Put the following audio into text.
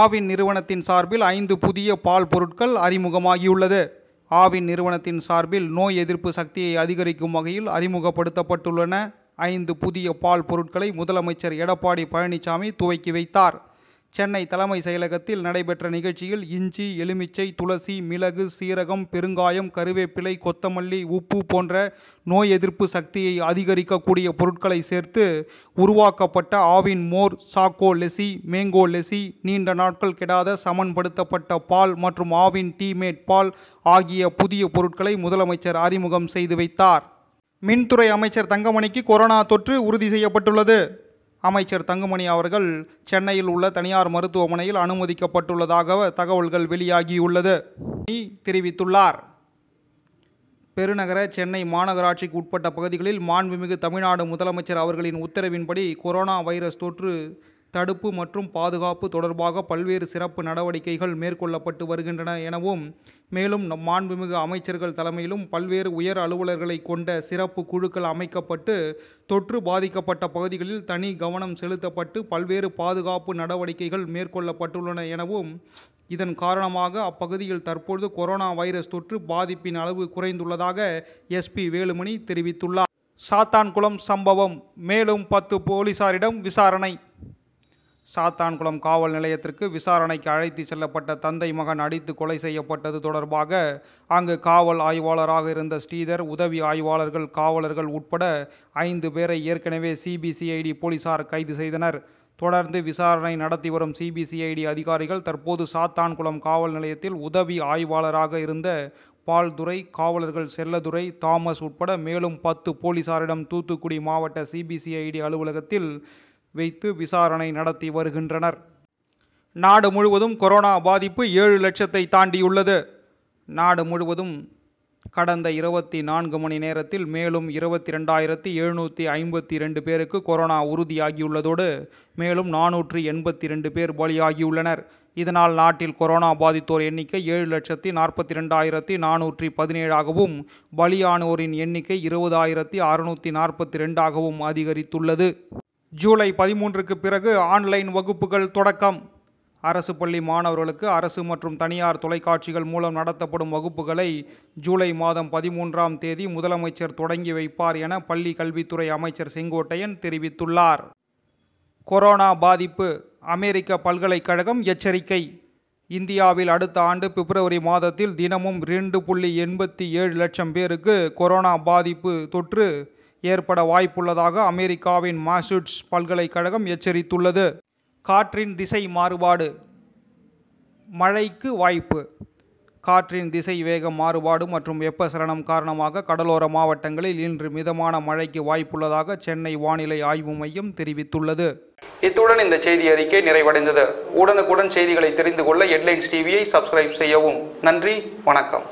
ஆவின் நிறுவனத்தின் சார்பில் ஐந்து புதிய பால் பொருட்கள் அறிமுகமாகியுள்ளது ஆவின் நிறுவனத்தின் சார்பில் நோய் எதிர்ப்பு சக்தியை அதிகரிக்கும் வகையில் அறிமுகப்படுத்தப்பட்டுள்ளன ஐந்து புதிய பால் பொருட்களை முதலமைச்சர் எடப்பாடி பழனிசாமி துவக்கி வைத்தார் சென்னை தலைமை செயலகத்தில் நடைபெற்ற நிகழ்ச்சியில் இஞ்சி எலுமிச்சை துளசி மிளகு சீரகம் பெருங்காயம் கருவேப்பிலை கொத்தமல்லி உப்பு போன்ற நோய் எதிர்ப்பு சக்தியை அதிகரிக்கக்கூடிய பொருட்களை சேர்த்து உருவாக்கப்பட்ட ஆவின் மோர் சாக்கோ லெசி மேங்கோ லெசி நீண்ட நாட்கள் கெடாத சமன்படுத்தப்பட்ட பால் மற்றும் ஆவின் டீமேட் பால் ஆகிய புதிய பொருட்களை முதலமைச்சர் அறிமுகம் செய்து வைத்தார் மின்துறை அமைச்சர் தங்கமணிக்கு கொரோனா தொற்று உறுதி செய்யப்பட்டுள்ளது அமைச்சர் தங்கமணி அவர்கள் சென்னையில் உள்ள தனியார் மருத்துவமனையில் அனுமதிக்கப்பட்டுள்ளதாக தகவல்கள் வெளியாகியுள்ளது தெரிவித்துள்ளார் பெருநகர சென்னை மாநகராட்சிக்கு உட்பட்ட பகுதிகளில் மாண்புமிகு தமிழ்நாடு முதலமைச்சர் அவர்களின் உத்தரவின்படி கொரோனா வைரஸ் தொற்று தடுப்பு மற்றும் பாதுகாப்பு தொடர்பாக பல்வேறு சிறப்பு நடவடிக்கைகள் மேற்கொள்ளப்பட்டு வருகின்றன எனவும் மேலும் மாண்புமிகு அமைச்சர்கள் தலைமையிலும் பல்வேறு உயர் அலுவலர்களை கொண்ட சிறப்பு குழுக்கள் அமைக்கப்பட்டு தொற்று பாதிக்கப்பட்ட பகுதிகளில் தனி கவனம் செலுத்தப்பட்டு பல்வேறு பாதுகாப்பு நடவடிக்கைகள் மேற்கொள்ளப்பட்டுள்ளன எனவும் இதன் காரணமாக அப்பகுதியில் தற்பொழுது கொரோனா வைரஸ் தொற்று பாதிப்பின் அளவு குறைந்துள்ளதாக எஸ்பி வேலுமணி தெரிவித்துள்ளார் சாத்தான்குளம் சம்பவம் மேலும் பத்து போலீசாரிடம் விசாரணை சாத்தான்குளம் காவல் நிலையத்திற்கு விசாரணைக்கு அழைத்து செல்லப்பட்ட தந்தை மகன் அடித்து கொலை செய்யப்பட்டது தொடர்பாக அங்கு காவல் ஆய்வாளராக இருந்த ஸ்ரீதர் உதவி ஆய்வாளர்கள் காவலர்கள் உட்பட ஐந்து பேரை ஏற்கனவே சிபிசிஐடி போலீசார் கைது செய்தனர் தொடர்ந்து விசாரணை நடத்தி வரும் சிபிசிஐடி அதிகாரிகள் தற்போது சாத்தான்குளம் காவல் நிலையத்தில் உதவி ஆய்வாளராக இருந்த பால்துறை காவலர்கள் செல்லதுரை தாமஸ் உட்பட மேலும் பத்து போலீசாரிடம் தூத்துக்குடி மாவட்ட சிபிசிஐடி அலுவலகத்தில் வைத்து விசாரணை நடத்தி வருகின்றனர் நாடு முழுவதும் கொரோனா பாதிப்பு ஏழு லட்சத்தை தாண்டியுள்ளது நாடு முழுவதும் கடந்த இருபத்தி நான்கு மணி நேரத்தில் மேலும் இருபத்தி ரெண்டாயிரத்தி எழுநூற்றி ஐம்பத்தி ரெண்டு பேருக்கு கொரோனா உறுதியாகியுள்ளதோடு மேலும் நானூற்றி எண்பத்தி ரெண்டு பேர் பலியாகியுள்ளனர் இதனால் நாட்டில் கொரோனா பாதித்தோர் எண்ணிக்கை ஏழு லட்சத்தி நாற்பத்தி ரெண்டாயிரத்தி நானூற்றி பதினேழாகவும் பலியானோரின் எண்ணிக்கை இருபதாயிரத்தி அறுநூற்றி நாற்பத்தி ரெண்டாகவும் அதிகரித்துள்ளது ஜூலை பதிமூன்றுக்கு பிறகு ஆன்லைன் வகுப்புகள் தொடக்கம் அரசு பள்ளி மாணவர்களுக்கு அரசு மற்றும் தனியார் தொலைக்காட்சிகள் மூலம் நடத்தப்படும் வகுப்புகளை ஜூலை மாதம் பதிமூன்றாம் தேதி முதலமைச்சர் தொடங்கி வைப்பார் என பள்ளி கல்வித்துறை அமைச்சர் செங்கோட்டையன் தெரிவித்துள்ளார் கொரோனா பாதிப்பு அமெரிக்க பல்கலைக்கழகம் எச்சரிக்கை இந்தியாவில் அடுத்த ஆண்டு பிப்ரவரி மாதத்தில் தினமும் ரெண்டு புள்ளி எண்பத்தி ஏழு லட்சம் பேருக்கு கொரோனா பாதிப்பு தொற்று ஏற்பட வாய்ப்புள்ளதாக அமெரிக்காவின் மாசூட்ஸ் பல்கலைக்கழகம் எச்சரித்துள்ளது காற்றின் திசை மாறுபாடு மழைக்கு வாய்ப்பு காற்றின் திசை வேக மாறுபாடு மற்றும் வெப்பசலனம் காரணமாக கடலோர மாவட்டங்களில் இன்று மிதமான மழைக்கு வாய்ப்புள்ளதாக சென்னை வானிலை ஆய்வு மையம் தெரிவித்துள்ளது இத்துடன் இந்த செய்தி அறிக்கை நிறைவடைந்தது உடனுக்குடன் செய்திகளை தெரிந்து கொள்ள ஹெட்லைன்ஸ் டிவியை சப்ஸ்கிரைப் செய்யவும் நன்றி வணக்கம்